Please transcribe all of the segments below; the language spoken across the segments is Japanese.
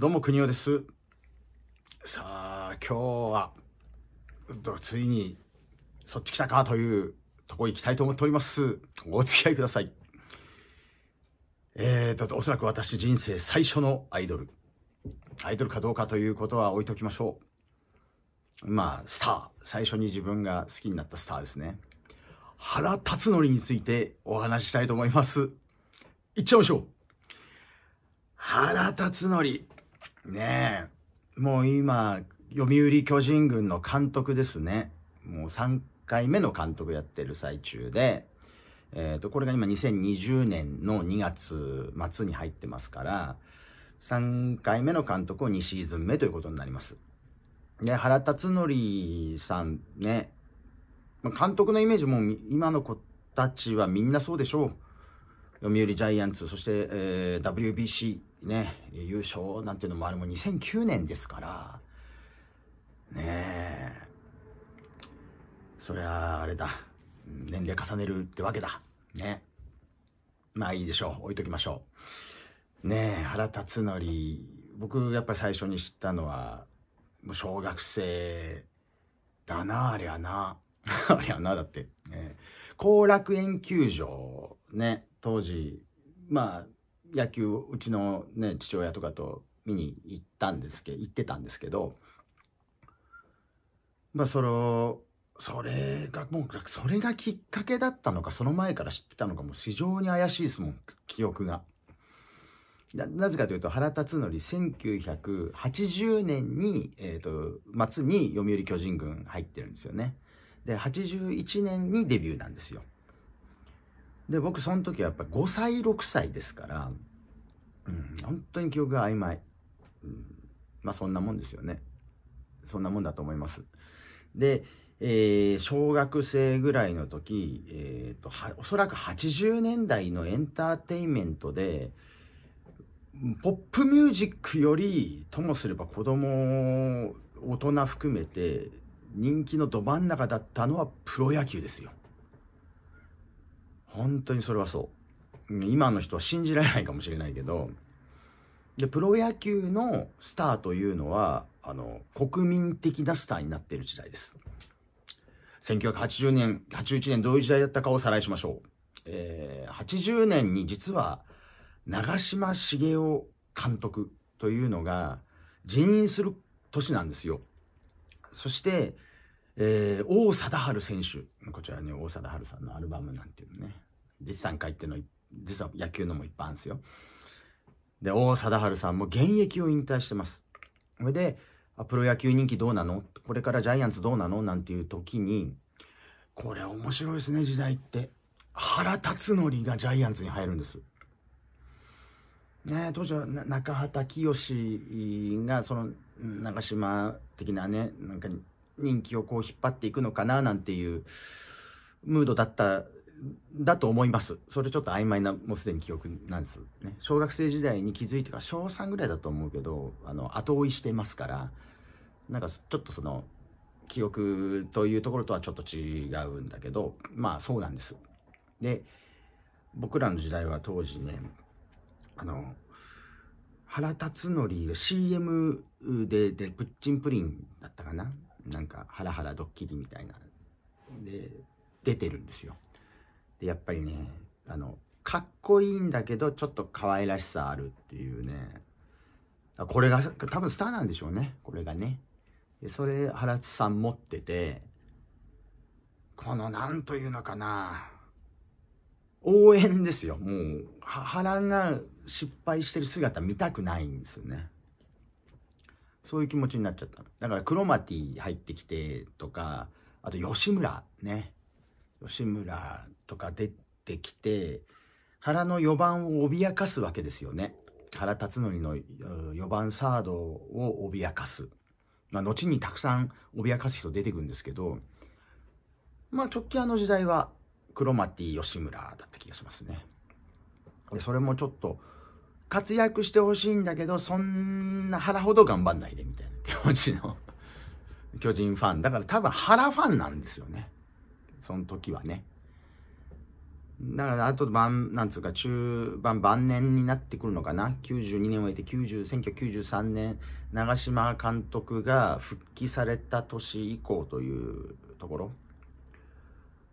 どうも、国尾です。さあ、今日は、ついに、そっち来たかというとこ行きたいと思っております。お付き合いください。えーと、おそらく私人生最初のアイドル。アイドルかどうかということは置いときましょう。まあ、スター。最初に自分が好きになったスターですね。原辰徳についてお話ししたいと思います。いっちゃいましょう。原辰徳。ねえ、もう今、読売巨人軍の監督ですね。もう3回目の監督やってる最中で、えっ、ー、と、これが今2020年の2月末に入ってますから、3回目の監督を2シーズン目ということになります。で、原辰徳さんね、まあ、監督のイメージも今の子たちはみんなそうでしょう。読売ジャイアンツ、そして、えー、WBC ね、優勝なんていうのもあれも2009年ですから、ねえ、そりゃあれだ、年齢重ねるってわけだ。ね。まあいいでしょう。置いときましょう。ねえ、原辰則、僕やっぱり最初に知ったのは、もう小学生だな、ありゃな。ありゃな、だって。後、ね、楽園球場、ね、当時、まあ、野球うちの、ね、父親とかと見に行ったんですけ行ってたんですけど、まあ、そのそれがもうそれがきっかけだったのかその前から知ってたのかもう非常に怪しいですもん記憶が。なぜかというと原辰徳1980年に、えーと、と末に読売巨人軍入ってるんですよね。で81年にデビューなんですよ。で僕その時はやっぱ5歳6歳ですから、うん、本当に記憶が曖昧、うん、まあそんなもんですよねそんなもんだと思いますで、えー、小学生ぐらいの時、えーと、おそらく80年代のエンターテインメントでポップミュージックよりともすれば子供大人含めて人気のど真ん中だったのはプロ野球ですよ本当にそれはそう。今の人は信じられないかもしれないけど、で、プロ野球のスターというのは、あの、国民的なスターになっている時代です。1980年、81年どういう時代だったかをさらいしましょう。えー、80年に実は、長嶋茂雄監督というのが辞任する年なんですよ。そして、えー、王貞治選手。こちらね、王貞治さんのアルバムなんていうのね、実3会っていうの実は野球のもいっぱいあるんですよで王貞治さんも現役を引退してますそれでプロ野球人気どうなのこれからジャイアンツどうなのなんていう時にこれ面白いですね時代って原辰徳がジャイアンツに入るんですね、当時は中畑清がその長島的なねなんか人気をこう引っ張っていくのかななんていうムードだっただと思います。それちょっと曖昧な、もうすでに記憶なんですね。小学生時代に気づいてから、小3ぐらいだと思うけど、あの、後追いしてますから、なんかちょっとその、記憶というところとはちょっと違うんだけど、まあそうなんです。で、僕らの時代は当時ね、あの、原辰徳が CM で、で、プッチンプリンだったかななんか、ハラハラドッキリみたいな。で、出てるんですよ。でやっぱりねあのかっこいいんだけどちょっと可愛らしさあるっていうねこれが多分スターなんでしょうねこれがねでそれ原津さん持っててこの何というのかな応援ですよもう原が失敗してる姿見たくないんですよねそういう気持ちになっちゃっただからクロマティ入ってきてとかあと吉村ね吉村とか出てきて、原の4番を脅かすわけですよね。原辰徳の4番サードを脅かす。まあ、後にたくさん脅かす人出てくるんですけど、まあ、直近あの時代は、クロマティ吉村だった気がしますね。で、それもちょっと、活躍してほしいんだけど、そんな腹ほど頑張んないで、みたいな気持ちの巨人ファン。だから多分原ファンなんですよね。その時はね。だから、あと、晩、なんつうか、中盤、晩年になってくるのかな。92年を経て、90、1993年、長嶋監督が復帰された年以降というところ。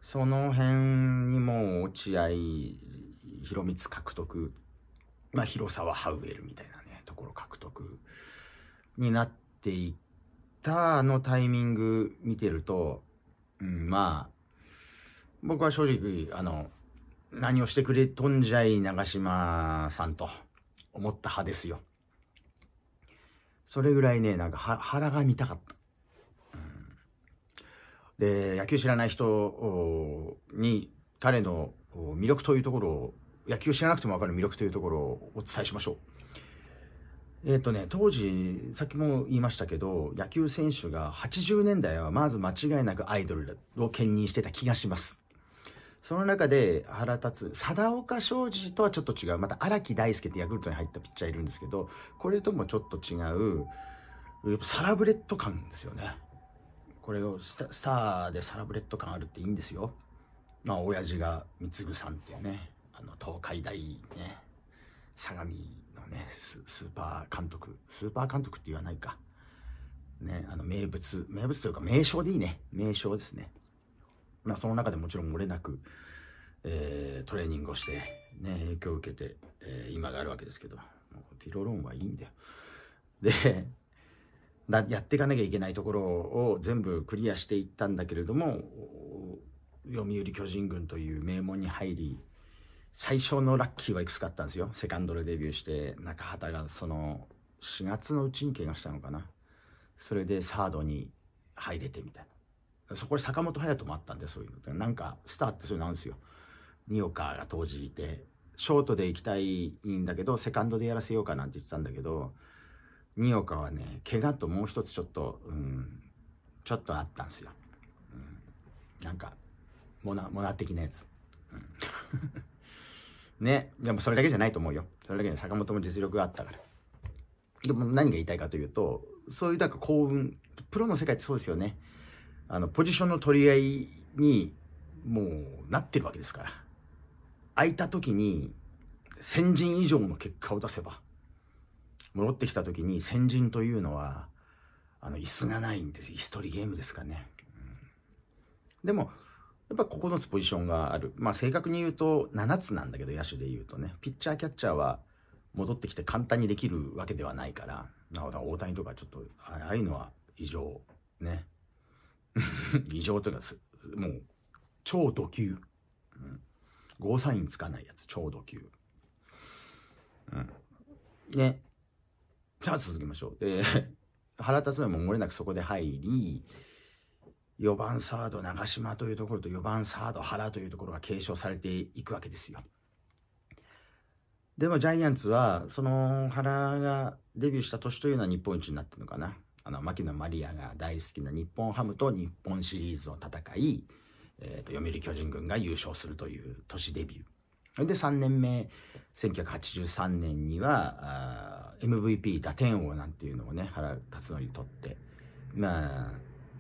その辺にも落合博光獲得、まあ、広沢ハウエルみたいなね、ところ獲得になっていったあのタイミング見てると、うん、まあ、僕は正直、あの、何をしてくれとんじゃい長嶋さんと思った派ですよ。それぐらいね、なんか腹が見たかった。で、野球知らない人に彼の魅力というところを、野球知らなくてもわかる魅力というところをお伝えしましょう。えっ、ー、とね、当時、さっきも言いましたけど、野球選手が80年代はまず間違いなくアイドルを兼任してた気がします。その中で腹立つ、貞岡昌司とはちょっと違う、また荒木大輔ってヤクルトに入ったピッチャーいるんですけど、これともちょっと違う、やっぱサラブレッド感ですよね。これをスタスターでサラブレッド感あるっていいんですよ。まあ、親父が貢さんっていうね、あの、東海大ね、相模のねス、スーパー監督、スーパー監督って言わないか。ね、あの、名物、名物というか名称でいいね。名称ですね。まあ、その中でもちろん漏れなく、えー、トレーニングをして、ね、影響を受けて、えー、今があるわけですけど、ピロロンはいいんだよ。で、やっていかなきゃいけないところを全部クリアしていったんだけれども、読売巨人軍という名門に入り、最初のラッキーはいくつかあったんですよ。セカンドでデビューして、中畑がその4月のうちに怪我したのかな。それでサードに入れてみたいな。そこで坂本勇人もあったんでそういうのってなんかスターってそういうのあるんですよ。二岡が当時いてショートで行きたいんだけどセカンドでやらせようかなんて言ってたんだけど二岡はね怪我ともう一つちょっと、うん、ちょっとあったんですよ。うん、なんかモナモナ的なやつ。うん ねでもそれだけじゃないと思うよそれだけじゃ坂本も実力があったからでも何が言いたいかというとそういうだか幸運プロの世界ってそうですよねあの、ポジションの取り合いに、もう、なってるわけですから。空いた時に、先人以上の結果を出せば、戻ってきた時に先人というのは、あの、椅子がないんです。椅子取りゲームですかね。うん、でも、やっぱ9つポジションがある。まあ正確に言うと7つなんだけど、野手で言うとね。ピッチャー、キャッチャーは戻ってきて簡単にできるわけではないから。なお大谷とかちょっと、ああいうのは異常。ね。異常というかもう超ド級、うん、ゴーサインつかないやつ超ド級、うん、ねじゃあ続きましょうで原辰徳も漏れなくそこで入り4番サード長島というところと4番サード原というところが継承されていくわけですよ。でもジャイアンツはその原がデビューした年というのは日本一になってるのかな。あの牧野マリアが大好きな日本ハムと日本シリーズを戦い、えーと、読売巨人軍が優勝するという年デビューで3年目1983年には MVP 打点王なんていうのをね原辰徳とってまあ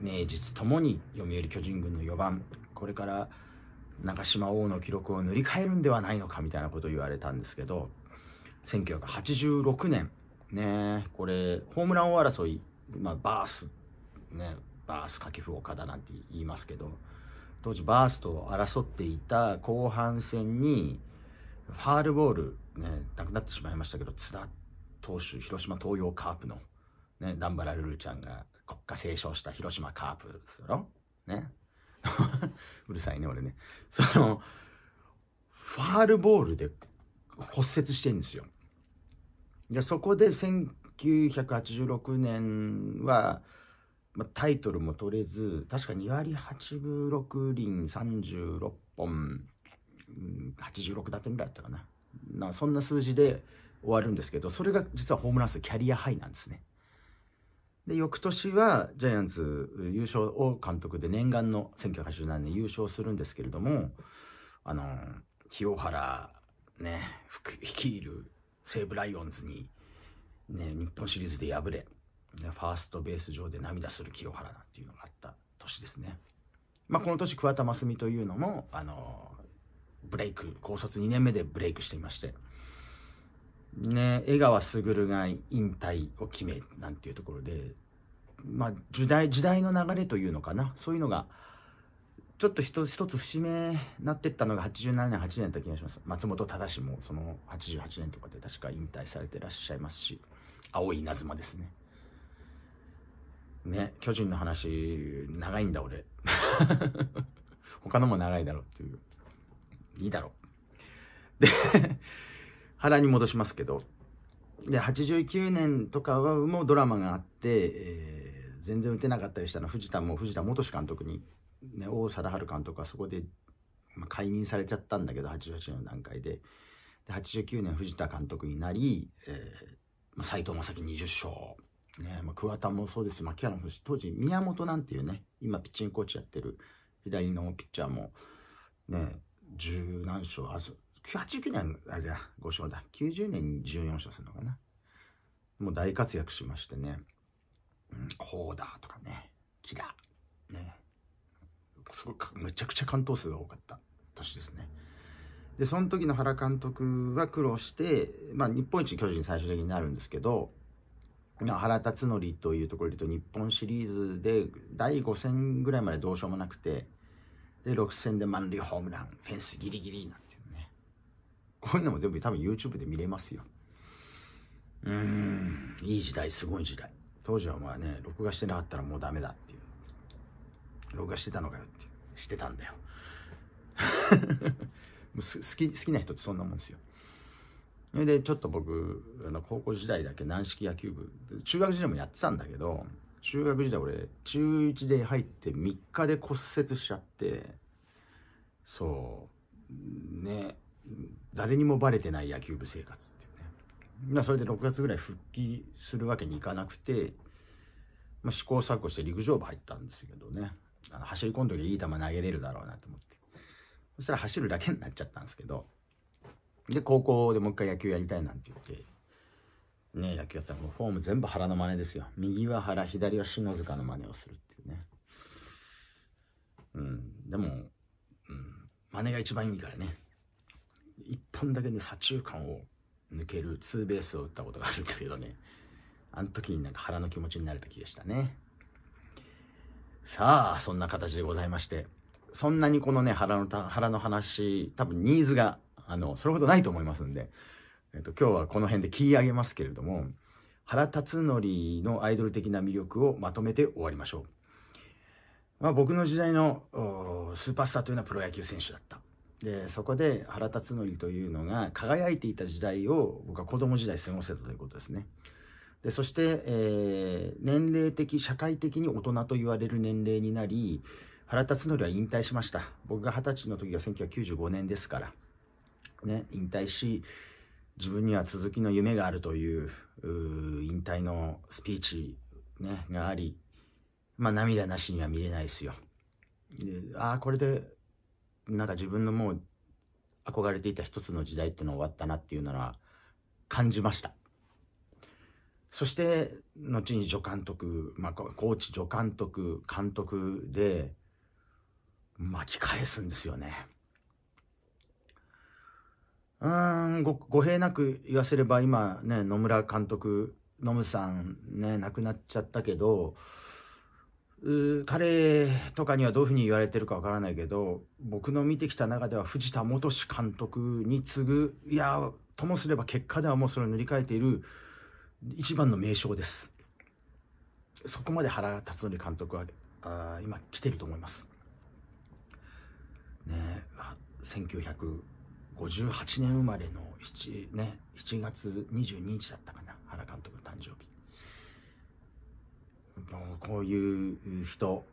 名実ともに読売巨人軍の4番これから長島王の記録を塗り替えるんではないのかみたいなことを言われたんですけど1986年ねこれホームラン王争いまあ、バースねバース掛布岡田なんて言いますけど当時バースと争っていた後半戦にファールボール、ね、なくなってしまいましたけど津田投手広島東洋カープの、ね、バラルルちゃんが国家斉唱した広島カープですよ。ね うるさいね俺ね。そのファールボールで骨折してんですよ。でそこで1986年は、まあ、タイトルも取れず確か2割8分6厘36本、うん、86打点ぐらいだったかななそんな数字で終わるんですけどそれが実はホームラン数キャリアハイなんですね。で翌年はジャイアンツ優勝を監督で念願の1987年優勝するんですけれどもあの清原ね率いる西武ライオンズにね、日本シリーズで敗れ、ファーストベース上で涙する清原なんていうのがあった年ですね。まあ、この年桑田真澄というのも、あのブレイク高卒2年目でブレイクしていまして、ね、江川卓が引退を決めなんていうところで、まあ、時代時代の流れというのかなそういうのがちょっと一一つ節目なってったのが87年8年だった気がします松本忠もその88年とかで確か引退されてらっしゃいますし。青い稲妻ですね。ね、巨人の話、長いんだ俺。他のも長いだろっていう。いいだろ。で、腹に戻しますけど。で、89年とかはもうドラマがあって、えー、全然打てなかったりしたの藤田も藤田元志監督に、ね、王貞治監督はそこで、まあ、解任されちゃったんだけど、88年の段階で。で、89年藤田監督になり、え斎藤正樹20勝。ねまあ、桑田もそうですし、牧原も当時、宮本なんていうね、今ピッチングコーチやってる左のピッチャーも、ね、十何勝、あ、89年、あれだ、5勝だ。90年に14勝するのかな。もう大活躍しましてね、うん、こうだとかね、木だ、ね、すごく、むちゃくちゃ関東数が多かった年ですね。で、その時の原監督は苦労して、まあ、日本一巨人最終的になるんですけど、まあ、原辰徳というところで言うと、日本シリーズで第5戦ぐらいまでどうしようもなくて、で、6戦で満塁ホームラン、フェンスギリギリなんていうね。こういうのも全部多分 YouTube で見れますよ。うん、いい時代、すごい時代。当時はまあね、録画してなかったらもうダメだっていう。録画してたのかよって。してたんだよ。好き好きな人ってそんなもんですよそれでちょっと僕あの高校時代だけ軟式野球部中学時代もやってたんだけど中学時代俺中1で入って3日で骨折しちゃってそうね誰にもバレてない野球部生活っていうね、まあ、それで6月ぐらい復帰するわけにいかなくて、まあ、試行錯誤して陸上部入ったんですけどねあの走り込んどきいい球投げれるだろうなと思ってそしたら走るだけになっちゃったんですけど、で、高校でもう一回野球やりたいなんて言って、ね、野球やったらもうフォーム全部原の真似ですよ。右は原、左は篠塚の真似をするっていうね。うん、でも、うん、真似が一番いいからね。一本だけね、左中間を抜けるツーベースを打ったことがあるんだけどね。あの時になんか腹の気持ちになれた気でしたね。さあ、そんな形でございまして、そんなにこのね、腹の、腹の話、多分ニーズが、あの、それほどないと思いますんで、えっと、今日はこの辺で切り上げますけれども、原辰徳のアイドル的な魅力をまとめて終わりましょう。まあ、僕の時代のスーパースターというのはプロ野球選手だった。でそこで原辰徳というのが輝いていた時代を僕は子供時代過ごせたということですね。でそして、えー、年齢的社会的に大人と言われる年齢になり原辰徳は引退しました。僕が二十歳の時が1995年ですから、ね、引退し、自分には続きの夢があるという引退のスピーチ、ね、があり、まあ涙なしには見れないですよ。ああ、これで、なんか自分のもう憧れていた一つの時代っていうのは終わったなっていうのは感じました。そして、後に助監督、まあ、コーチ助監督、監督で、巻き返すんですよね。うーんご語弊なく言わせれば今ね野村監督ノムさんね亡くなっちゃったけど彼とかにはどういうふうに言われてるかわからないけど僕の見てきた中では藤田元志監督に次ぐいやともすれば結果ではもうそれを塗り替えている一番の名将ですそこまで原辰徳監督はあ今来てると思いますね、1958年生まれの 7,、ね、7月22日だったかな原監督の誕生日もうこういう人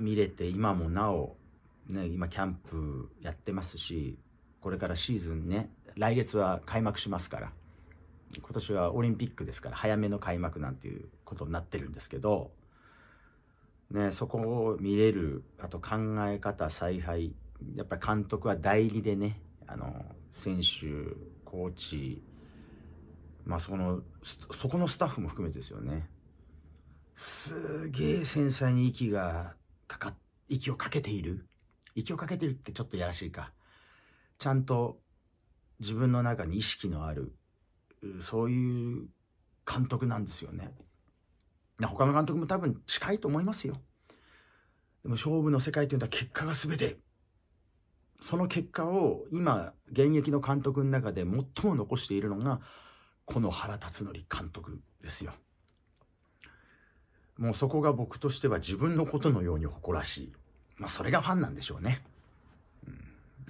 見れて今もなお、ね、今キャンプやってますしこれからシーズンね来月は開幕しますから今年はオリンピックですから早めの開幕なんていうことになってるんですけど、ね、そこを見れるあと考え方采配やっぱり監督は代理でねあの選手コーチまあそのそこのスタッフも含めてですよねすげえ繊細に息がかか息をかけている息をかけてるってちょっとやらしいかちゃんと自分の中に意識のあるそういう監督なんですよね他の監督も多分近いと思いますよでも勝負の世界というのは結果が全てその結果を今現役の監督の中で最も残しているのがこの原辰徳監督ですよ。もうそこが僕としては自分のことのように誇らしい。まあそれがファンなんでしょうね。う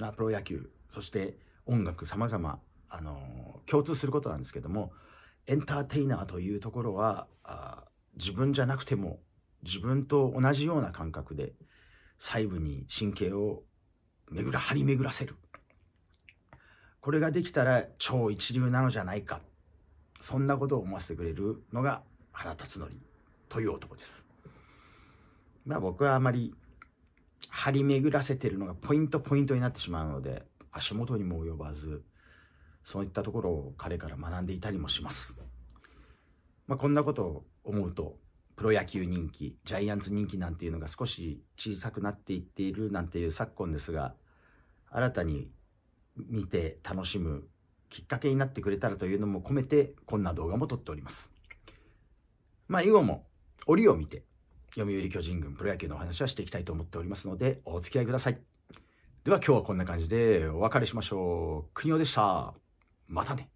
ん、プロ野球、そして音楽さまあの共通することなんですけども、エンターテイナーというところはあ自分じゃなくても自分と同じような感覚で細部に神経を巡ら張り巡らせるこれができたら超一流なのじゃないかそんなことを思わせてくれるのが原辰徳という男です。まあ僕はあまり張り巡らせてるのがポイントポイントになってしまうので足元にも及ばずそういったところを彼から学んでいたりもします。まあ、こんなことを思うとプロ野球人気ジャイアンツ人気なんていうのが少し小さくなっていっているなんていう昨今ですが新たに見て楽しむきっかけになってくれたらというのも込めてこんな動画も撮っております。まあ以後も折を見て読売巨人軍プロ野球のお話はしていきたいと思っておりますのでお付き合いください。では今日はこんな感じでお別れしましょう。国尾でした。またね。